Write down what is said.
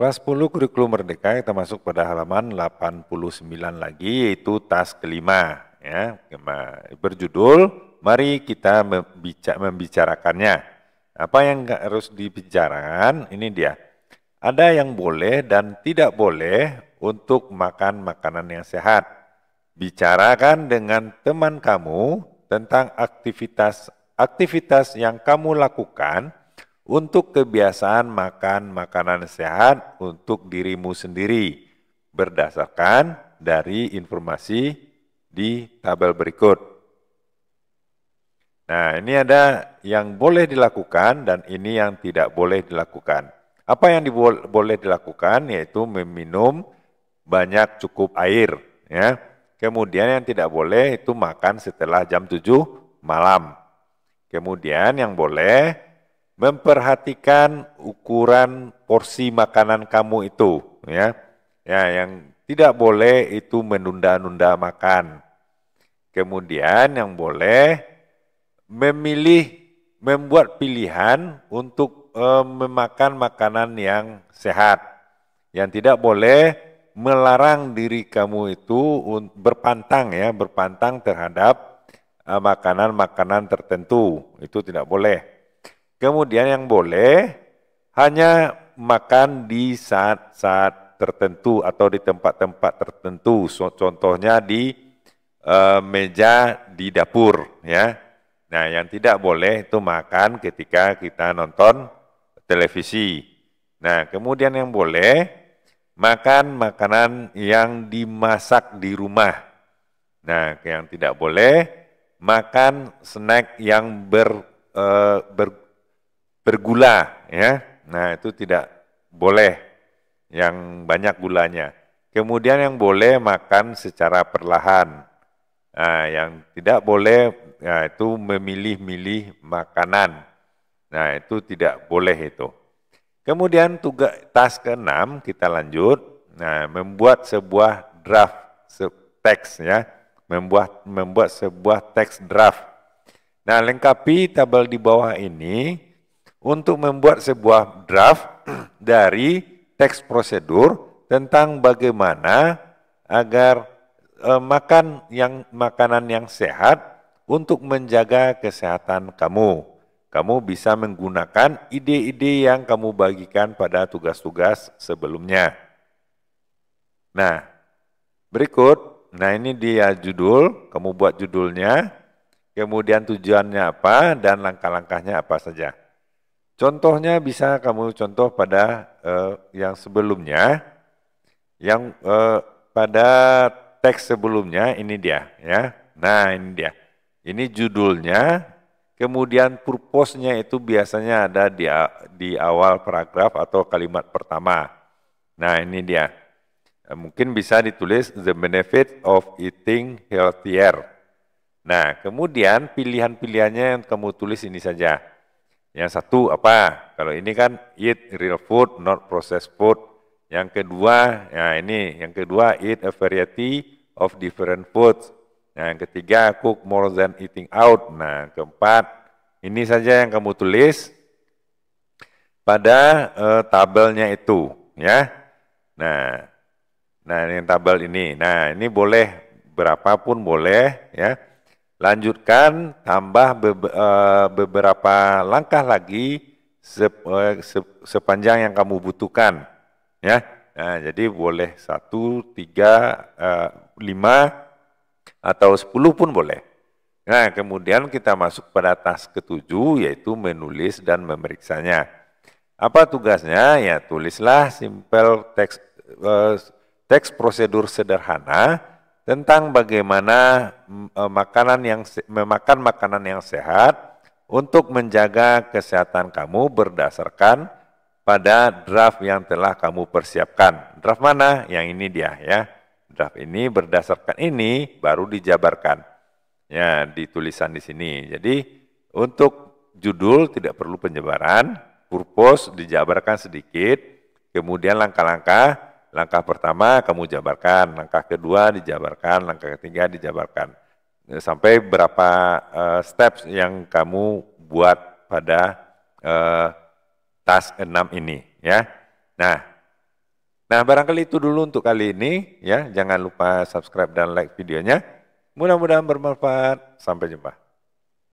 Kelas 10 kurikulum merdeka kita masuk pada halaman 89 lagi yaitu tas kelima ya berjudul mari kita membicarakannya. Apa yang harus dibicarakan ini dia. Ada yang boleh dan tidak boleh untuk makan makanan yang sehat. Bicarakan dengan teman kamu tentang aktivitas aktivitas yang kamu lakukan untuk kebiasaan makan makanan sehat untuk dirimu sendiri berdasarkan dari informasi di tabel berikut. Nah, ini ada yang boleh dilakukan dan ini yang tidak boleh dilakukan. Apa yang boleh dilakukan yaitu meminum banyak cukup air, ya. Kemudian yang tidak boleh itu makan setelah jam 7 malam. Kemudian yang boleh memperhatikan ukuran porsi makanan kamu itu ya ya yang tidak boleh itu menunda-nunda makan kemudian yang boleh memilih membuat pilihan untuk e, memakan makanan yang sehat yang tidak boleh melarang diri kamu itu berpantang ya berpantang terhadap eh, makanan-makanan tertentu itu tidak boleh Kemudian yang boleh hanya makan di saat-saat tertentu atau di tempat-tempat tertentu. Contohnya di e, meja di dapur ya. Nah, yang tidak boleh itu makan ketika kita nonton televisi. Nah, kemudian yang boleh makan makanan yang dimasak di rumah. Nah, yang tidak boleh makan snack yang ber, e, ber bergula ya. Nah, itu tidak boleh yang banyak gulanya. Kemudian yang boleh makan secara perlahan. Nah, yang tidak boleh ya, itu memilih-milih makanan. Nah, itu tidak boleh itu. Kemudian tugas tas keenam kita lanjut. Nah, membuat sebuah draft se teks ya, membuat membuat sebuah teks draft. Nah, lengkapi tabel di bawah ini untuk membuat sebuah draft dari teks prosedur tentang bagaimana agar e, makan yang makanan yang sehat untuk menjaga kesehatan kamu. Kamu bisa menggunakan ide-ide yang kamu bagikan pada tugas-tugas sebelumnya. Nah, berikut, nah ini dia judul, kamu buat judulnya, kemudian tujuannya apa dan langkah-langkahnya apa saja. Contohnya bisa kamu contoh pada uh, yang sebelumnya, yang uh, pada teks sebelumnya ini dia, ya. Nah ini dia. Ini judulnya, kemudian purpose-nya itu biasanya ada di, di awal paragraf atau kalimat pertama. Nah ini dia. Eh, mungkin bisa ditulis the benefit of eating healthier. Nah kemudian pilihan-pilihannya yang kamu tulis ini saja. Yang satu apa? Kalau ini kan eat real food, not processed food. Yang kedua, ya ini, yang kedua eat a variety of different foods. Nah, yang ketiga cook more than eating out. Nah, keempat, ini saja yang kamu tulis pada uh, tabelnya itu, ya. Nah, nah ini tabel ini. Nah, ini boleh berapapun boleh, ya. Lanjutkan, tambah eh, beberapa langkah lagi eh, sepanjang yang kamu butuhkan. Ya, nah, jadi boleh satu, tiga, eh, lima, atau sepuluh pun boleh. Nah, kemudian kita masuk pada task ketujuh, yaitu menulis dan memeriksanya. Apa tugasnya? Ya, tulislah simple teks, uh, teks prosedur sederhana tentang bagaimana eh, makanan yang memakan makanan yang sehat untuk menjaga kesehatan kamu berdasarkan pada draft yang telah kamu persiapkan. Draft mana? Yang ini dia ya. Draft ini berdasarkan ini baru dijabarkan. Ya, ditulisan di sini. Jadi untuk judul tidak perlu penjabaran, purpose dijabarkan sedikit, kemudian langkah-langkah Langkah pertama kamu jabarkan, langkah kedua dijabarkan, langkah ketiga dijabarkan. Ya, sampai berapa uh, steps yang kamu buat pada uh, eh, task 6 ini ya. Nah, nah barangkali itu dulu untuk kali ini ya. Jangan lupa subscribe dan like videonya. Mudah-mudahan bermanfaat. Sampai jumpa.